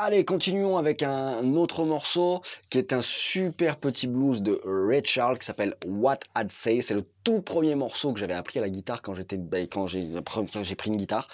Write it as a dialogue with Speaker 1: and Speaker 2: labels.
Speaker 1: Allez, continuons avec un autre morceau qui est un super petit blues de Ray Charles qui s'appelle What I'd Say. C'est le tout premier morceau que j'avais appris à la guitare quand j'étais, ben, quand j'ai pris une guitare.